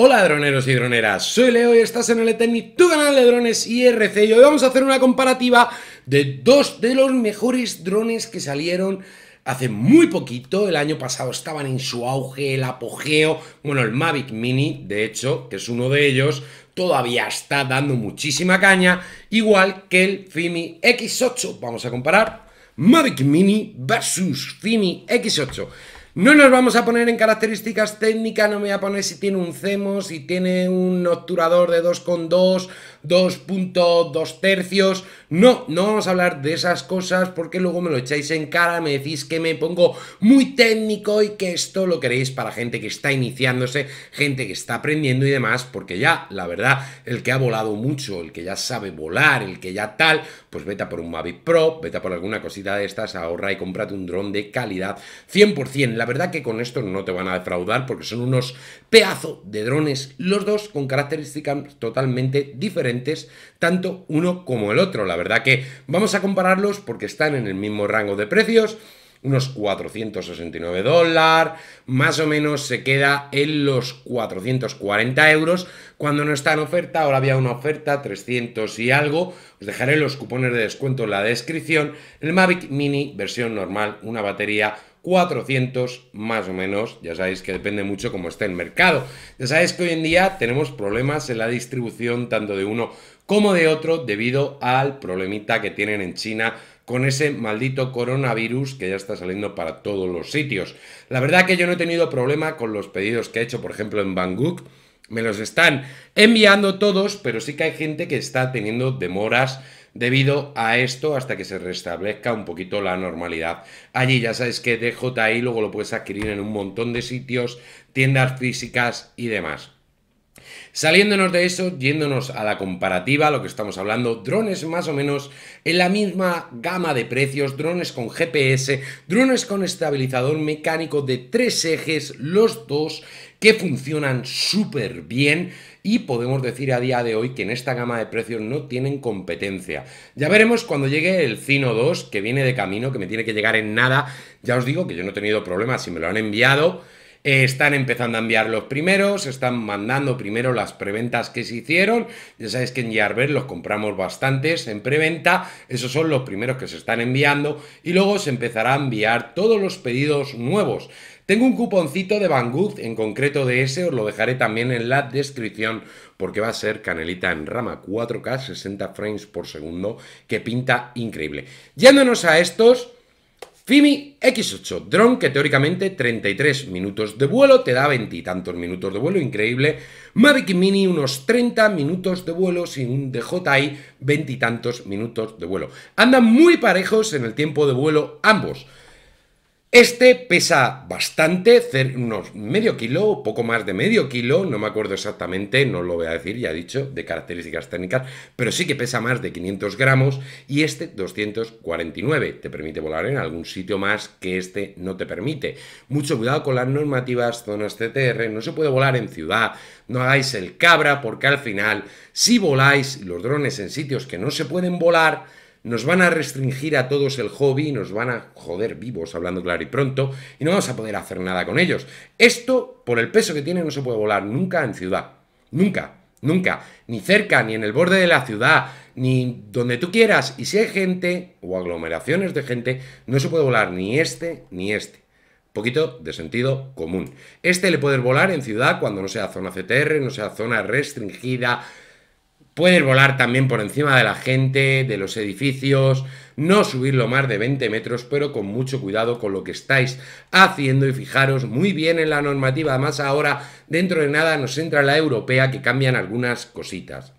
Hola droneros y droneras, soy Leo y estás en el Eternit, e tu canal de drones IRC y hoy vamos a hacer una comparativa de dos de los mejores drones que salieron hace muy poquito, el año pasado estaban en su auge, el apogeo, bueno el Mavic Mini de hecho, que es uno de ellos, todavía está dando muchísima caña, igual que el Fimi X8, vamos a comparar Mavic Mini versus Fimi X8 no nos vamos a poner en características técnicas, no me voy a poner si tiene un CEMO, si tiene un obturador de 2,2, 2.2 tercios. No, no vamos a hablar de esas cosas porque luego me lo echáis en cara, me decís que me pongo muy técnico y que esto lo queréis para gente que está iniciándose, gente que está aprendiendo y demás, porque ya, la verdad, el que ha volado mucho, el que ya sabe volar, el que ya tal, pues vete por un Mavic Pro, vete por alguna cosita de estas, ahorra y cómprate un dron de calidad 100%. La verdad que con esto no te van a defraudar porque son unos pedazos de drones, los dos con características totalmente diferentes, tanto uno como el otro. La verdad que vamos a compararlos porque están en el mismo rango de precios, unos 469 dólares, más o menos se queda en los 440 euros. Cuando no está en oferta, ahora había una oferta, 300 y algo. Os dejaré los cupones de descuento en la descripción. El Mavic Mini, versión normal, una batería 400 más o menos, ya sabéis que depende mucho cómo esté el mercado. Ya sabéis que hoy en día tenemos problemas en la distribución tanto de uno como de otro debido al problemita que tienen en China con ese maldito coronavirus que ya está saliendo para todos los sitios. La verdad que yo no he tenido problema con los pedidos que he hecho, por ejemplo, en Bangkok. Me los están enviando todos, pero sí que hay gente que está teniendo demoras debido a esto hasta que se restablezca un poquito la normalidad. Allí ya sabes que DJI luego lo puedes adquirir en un montón de sitios, tiendas físicas y demás. Saliéndonos de eso, yéndonos a la comparativa, lo que estamos hablando, drones más o menos en la misma gama de precios, drones con GPS, drones con estabilizador mecánico de tres ejes, los dos que funcionan súper bien y podemos decir a día de hoy que en esta gama de precios no tienen competencia. Ya veremos cuando llegue el Cino 2, que viene de camino, que me tiene que llegar en nada. Ya os digo que yo no he tenido problemas si me lo han enviado eh, están empezando a enviar los primeros, están mandando primero las preventas que se hicieron. Ya sabéis que en Yarber los compramos bastantes en preventa. Esos son los primeros que se están enviando. Y luego se empezará a enviar todos los pedidos nuevos. Tengo un cuponcito de Banggood, en concreto de ese, os lo dejaré también en la descripción porque va a ser canelita en rama 4K, 60 frames por segundo, que pinta increíble. Yéndonos a estos, FIMI X8, Drone, que teóricamente 33 minutos de vuelo, te da veintitantos minutos de vuelo, increíble. Mavic Mini unos 30 minutos de vuelo, sin un DJI veintitantos minutos de vuelo. Andan muy parejos en el tiempo de vuelo ambos. Este pesa bastante, unos medio kilo, poco más de medio kilo, no me acuerdo exactamente, no lo voy a decir, ya he dicho, de características técnicas, pero sí que pesa más de 500 gramos y este 249 te permite volar en algún sitio más que este no te permite. Mucho cuidado con las normativas, zonas CTR, no se puede volar en ciudad, no hagáis el cabra porque al final, si voláis los drones en sitios que no se pueden volar, nos van a restringir a todos el hobby, nos van a joder vivos, hablando claro y pronto, y no vamos a poder hacer nada con ellos. Esto, por el peso que tiene, no se puede volar nunca en ciudad. Nunca, nunca. Ni cerca, ni en el borde de la ciudad, ni donde tú quieras. Y si hay gente o aglomeraciones de gente, no se puede volar ni este ni este poquito de sentido común. Este le puedes volar en ciudad cuando no sea zona CTR, no sea zona restringida, Puedes volar también por encima de la gente, de los edificios, no subirlo más de 20 metros, pero con mucho cuidado con lo que estáis haciendo y fijaros muy bien en la normativa. Además ahora, dentro de nada, nos entra la europea que cambian algunas cositas.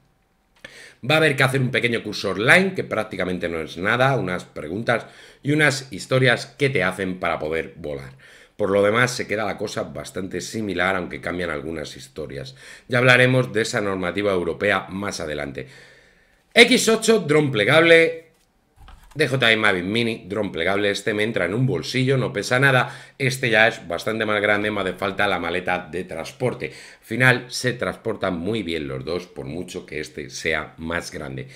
Va a haber que hacer un pequeño curso online, que prácticamente no es nada, unas preguntas y unas historias que te hacen para poder volar. Por lo demás, se queda la cosa bastante similar, aunque cambian algunas historias. Ya hablaremos de esa normativa europea más adelante. X8, dron plegable, DJI Mavic Mini, dron plegable, este me entra en un bolsillo, no pesa nada, este ya es bastante más grande, me de falta la maleta de transporte. Al final se transportan muy bien los dos, por mucho que este sea más grande.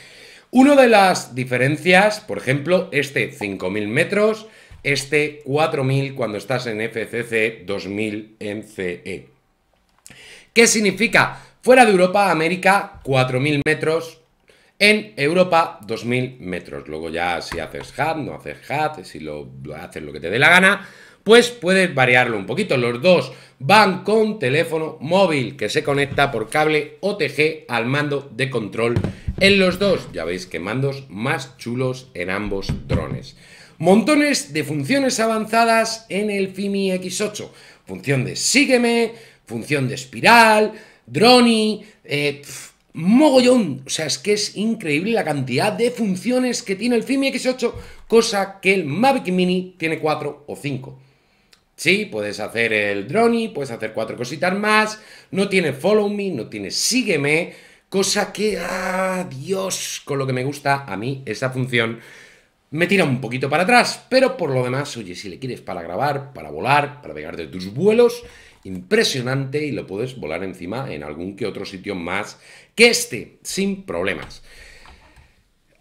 Una de las diferencias, por ejemplo, este 5000 metros, este 4000 cuando estás en FCC 2000 en CE. ¿Qué significa? Fuera de Europa, América, 4000 metros. En Europa, 2000 metros. Luego ya si haces hat, no haces hat, si lo, lo haces lo que te dé la gana, pues puedes variarlo un poquito. Los dos van con teléfono móvil que se conecta por cable OTG al mando de control en los dos. Ya veis que mandos más chulos en ambos drones montones de funciones avanzadas en el FIMI X8. Función de sígueme, función de espiral, drony eh, mogollón. O sea, es que es increíble la cantidad de funciones que tiene el FIMI X8, cosa que el Mavic Mini tiene 4 o 5. Sí, puedes hacer el droni, puedes hacer cuatro cositas más, no tiene follow me, no tiene sígueme, cosa que, ah, Dios, con lo que me gusta a mí esa función me tira un poquito para atrás, pero por lo demás, oye, si le quieres para grabar, para volar, para pegar de tus vuelos, impresionante y lo puedes volar encima en algún que otro sitio más que este, sin problemas.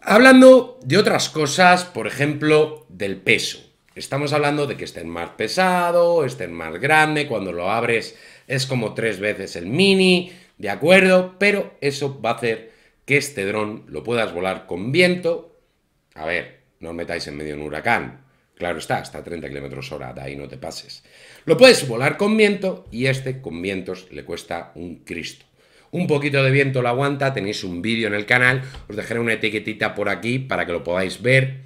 Hablando de otras cosas, por ejemplo, del peso. Estamos hablando de que estén más pesado, estén más grande, cuando lo abres es como tres veces el mini, ¿de acuerdo? Pero eso va a hacer que este dron lo puedas volar con viento. A ver, no metáis en medio de un huracán. Claro está, hasta 30 kilómetros hora, de ahí no te pases. Lo puedes volar con viento y este con vientos le cuesta un Cristo. Un poquito de viento lo aguanta, tenéis un vídeo en el canal, os dejaré una etiquetita por aquí para que lo podáis ver.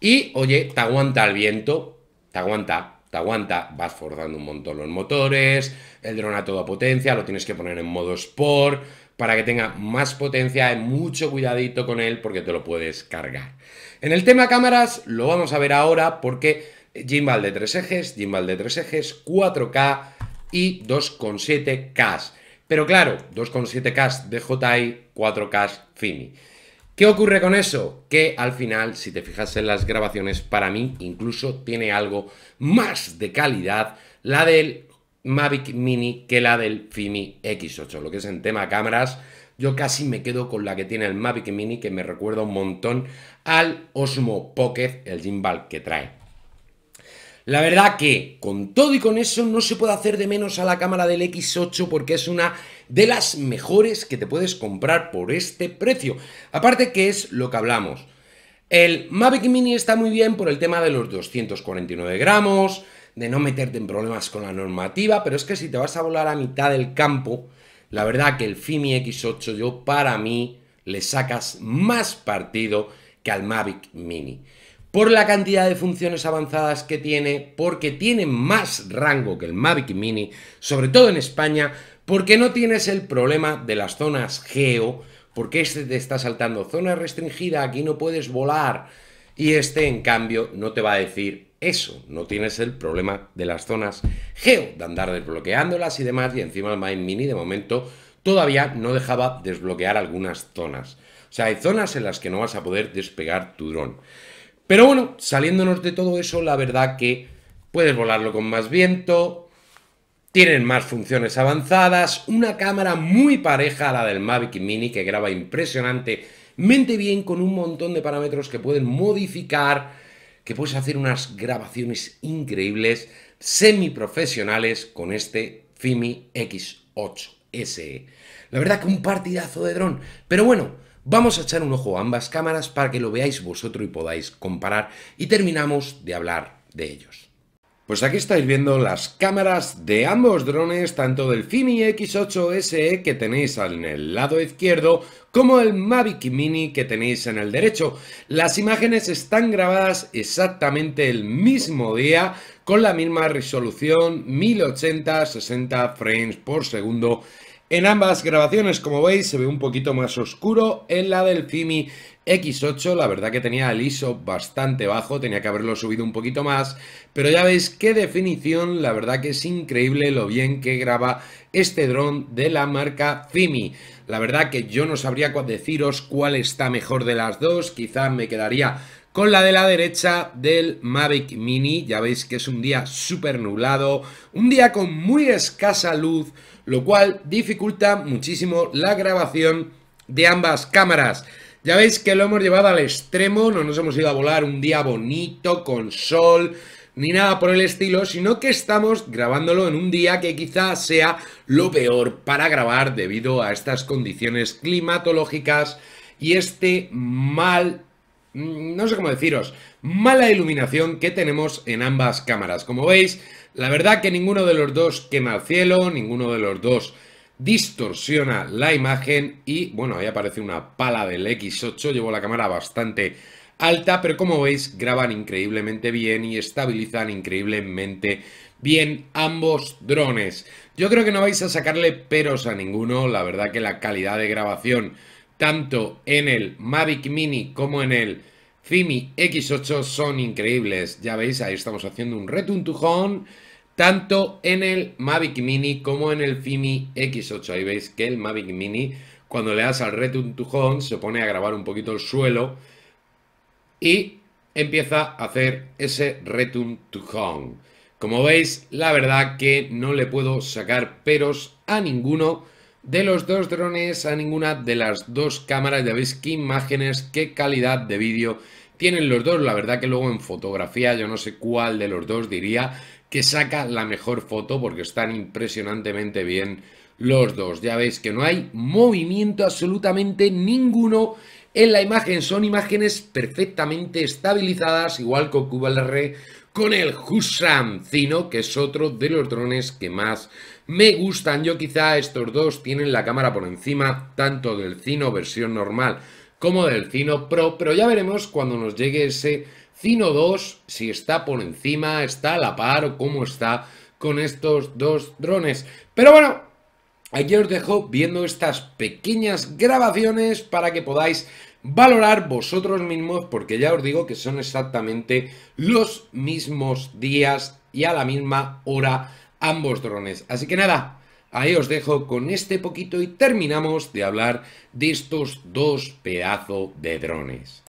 Y oye, te aguanta el viento, te aguanta, te aguanta, vas forzando un montón los motores, el dron a toda potencia, lo tienes que poner en modo sport, para que tenga más potencia, mucho cuidadito con él porque te lo puedes cargar. En el tema cámaras lo vamos a ver ahora porque gimbal de tres ejes, gimbal de tres ejes, 4K y 2,7K. Pero claro, 2,7K DJI, 4K FIMI. ¿Qué ocurre con eso? Que al final, si te fijas en las grabaciones, para mí incluso tiene algo más de calidad la del Mavic Mini que la del Fimi X8, lo que es en tema cámaras. Yo casi me quedo con la que tiene el Mavic Mini, que me recuerda un montón al Osmo Pocket, el gimbal que trae. La verdad que con todo y con eso no se puede hacer de menos a la cámara del X8 porque es una de las mejores que te puedes comprar por este precio. Aparte que es lo que hablamos. El Mavic Mini está muy bien por el tema de los 249 gramos, de no meterte en problemas con la normativa, pero es que si te vas a volar a mitad del campo, la verdad que el FIMI X8 yo para mí le sacas más partido que al Mavic Mini. Por la cantidad de funciones avanzadas que tiene, porque tiene más rango que el Mavic Mini, sobre todo en España, porque no tienes el problema de las zonas geo, porque este te está saltando zona restringida, aquí no puedes volar, y este en cambio no te va a decir eso, no tienes el problema de las zonas geo, de andar desbloqueándolas y demás, y encima el Mavic Mini de momento todavía no dejaba desbloquear algunas zonas. O sea, hay zonas en las que no vas a poder despegar tu dron. Pero bueno, saliéndonos de todo eso, la verdad que puedes volarlo con más viento, tienen más funciones avanzadas, una cámara muy pareja a la del Mavic Mini que graba impresionantemente bien con un montón de parámetros que pueden modificar, que puedes hacer unas grabaciones increíbles, semiprofesionales, con este Fimi X8SE. La verdad que un partidazo de dron, pero bueno, Vamos a echar un ojo a ambas cámaras para que lo veáis vosotros y podáis comparar y terminamos de hablar de ellos. Pues aquí estáis viendo las cámaras de ambos drones, tanto del Fini X8 SE que tenéis en el lado izquierdo, como el Mavic Mini que tenéis en el derecho. Las imágenes están grabadas exactamente el mismo día, con la misma resolución 1080-60 frames por segundo en ambas grabaciones, como veis, se ve un poquito más oscuro. En la del Fimi X8, la verdad que tenía el ISO bastante bajo, tenía que haberlo subido un poquito más. Pero ya veis qué definición, la verdad que es increíble lo bien que graba este dron de la marca Fimi. La verdad que yo no sabría deciros cuál está mejor de las dos, quizá me quedaría con la de la derecha del Mavic Mini. Ya veis que es un día súper nublado, un día con muy escasa luz, lo cual dificulta muchísimo la grabación de ambas cámaras. Ya veis que lo hemos llevado al extremo, no nos hemos ido a volar un día bonito, con sol, ni nada por el estilo, sino que estamos grabándolo en un día que quizá sea lo peor para grabar debido a estas condiciones climatológicas y este mal Mm, no sé cómo deciros, mala iluminación que tenemos en ambas cámaras. Como veis, la verdad que ninguno de los dos quema el cielo, ninguno de los dos distorsiona la imagen y bueno, ahí aparece una pala del X8, llevo la cámara bastante alta, pero como veis graban increíblemente bien y estabilizan increíblemente bien ambos drones. Yo creo que no vais a sacarle peros a ninguno, la verdad que la calidad de grabación tanto en el Mavic Mini como en el Fimi X8 son increíbles. Ya veis, ahí estamos haciendo un retuntujón tanto en el Mavic Mini como en el Fimi X8. Ahí veis que el Mavic Mini, cuando le das al retuntujón, se pone a grabar un poquito el suelo y empieza a hacer ese retuntujón. Como veis, la verdad que no le puedo sacar peros a ninguno de los dos drones a ninguna de las dos cámaras. Ya veis qué imágenes, qué calidad de vídeo tienen los dos. La verdad que luego en fotografía yo no sé cuál de los dos diría que saca la mejor foto porque están impresionantemente bien los dos. Ya veis que no hay movimiento absolutamente ninguno en la imagen. Son imágenes perfectamente estabilizadas, igual que ocupa el con el Husam Zino, que es otro de los drones que más me gustan, yo quizá estos dos tienen la cámara por encima tanto del Cino versión normal como del Cino Pro, pero ya veremos cuando nos llegue ese Cino 2 si está por encima, está a la par o cómo está con estos dos drones. Pero bueno, aquí os dejo viendo estas pequeñas grabaciones para que podáis valorar vosotros mismos porque ya os digo que son exactamente los mismos días y a la misma hora ambos drones. Así que nada, ahí os dejo con este poquito y terminamos de hablar de estos dos pedazos de drones.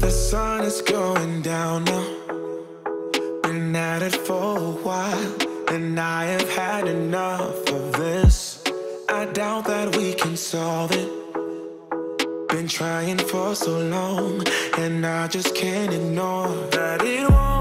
The sun is going down now. Been at it for a while, and I have had enough of this. I doubt that we can solve it. trying for so long, and I just can't ignore that it won't.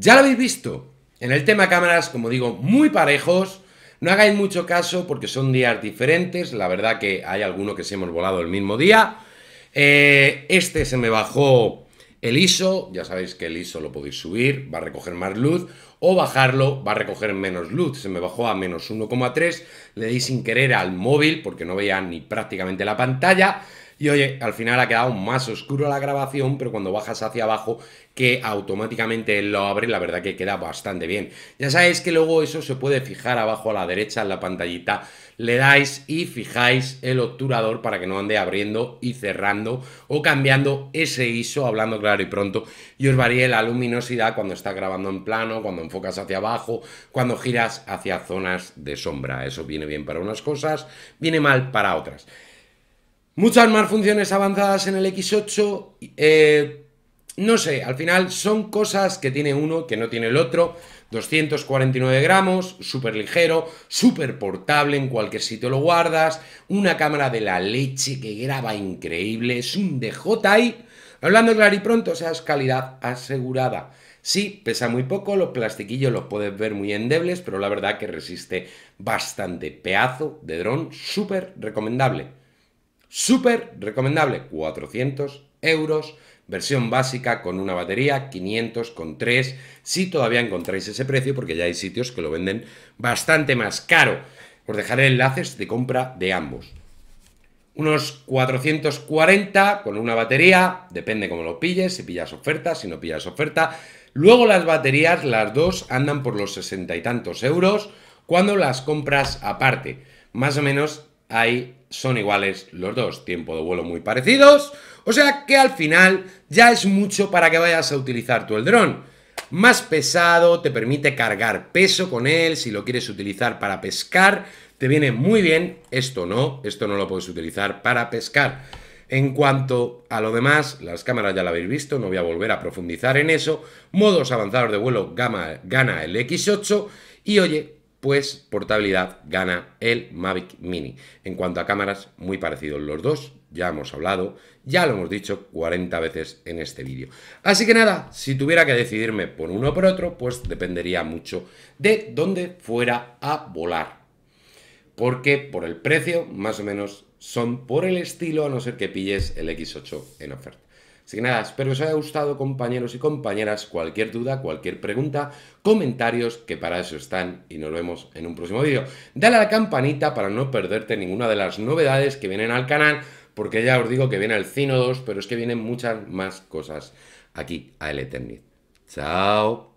Ya lo habéis visto. En el tema cámaras, como digo, muy parejos. No hagáis mucho caso porque son días diferentes. La verdad que hay algunos que se hemos volado el mismo día. Eh, este se me bajó el ISO. Ya sabéis que el ISO lo podéis subir, va a recoger más luz. O bajarlo, va a recoger menos luz. Se me bajó a menos 1,3. Le di sin querer al móvil porque no veía ni prácticamente la pantalla. Y oye, al final ha quedado más oscuro la grabación, pero cuando bajas hacia abajo, que automáticamente lo abre, la verdad que queda bastante bien. Ya sabéis que luego eso se puede fijar abajo a la derecha en la pantallita, le dais y fijáis el obturador para que no ande abriendo y cerrando o cambiando ese ISO, hablando claro y pronto, y os varíe la luminosidad cuando está grabando en plano, cuando enfocas hacia abajo, cuando giras hacia zonas de sombra. Eso viene bien para unas cosas, viene mal para otras. Muchas más funciones avanzadas en el X8. Eh, no sé, al final son cosas que tiene uno que no tiene el otro. 249 gramos, súper ligero, súper portable, en cualquier sitio lo guardas. Una cámara de la leche que graba increíble, es un DJI. Hablando claro y pronto, o sea, es calidad asegurada. Sí, pesa muy poco, los plastiquillos los puedes ver muy endebles, pero la verdad que resiste bastante. Pedazo de dron súper recomendable. Súper recomendable, 400 euros. Versión básica con una batería, 500 con 3, si todavía encontráis ese precio, porque ya hay sitios que lo venden bastante más caro. Os dejaré enlaces de compra de ambos. Unos 440 con una batería, depende cómo lo pilles, si pillas oferta, si no pillas oferta. Luego las baterías, las dos, andan por los 60 y tantos euros cuando las compras aparte. Más o menos ahí son iguales los dos, tiempo de vuelo muy parecidos, o sea que al final ya es mucho para que vayas a utilizar tú el dron. Más pesado, te permite cargar peso con él, si lo quieres utilizar para pescar, te viene muy bien, esto no, esto no lo puedes utilizar para pescar. En cuanto a lo demás, las cámaras ya lo habéis visto, no voy a volver a profundizar en eso. Modos avanzados de vuelo gama, gana el X8 y oye, pues portabilidad gana el Mavic Mini. En cuanto a cámaras, muy parecidos los dos, ya hemos hablado, ya lo hemos dicho 40 veces en este vídeo. Así que nada, si tuviera que decidirme por uno o por otro, pues dependería mucho de dónde fuera a volar. Porque por el precio, más o menos, son por el estilo, a no ser que pilles el X8 en oferta. Así que nada, espero que os haya gustado compañeros y compañeras. Cualquier duda, cualquier pregunta, comentarios, que para eso están y nos vemos en un próximo vídeo. Dale a la campanita para no perderte ninguna de las novedades que vienen al canal, porque ya os digo que viene el Cino 2, pero es que vienen muchas más cosas aquí a El Eternit. E Chao.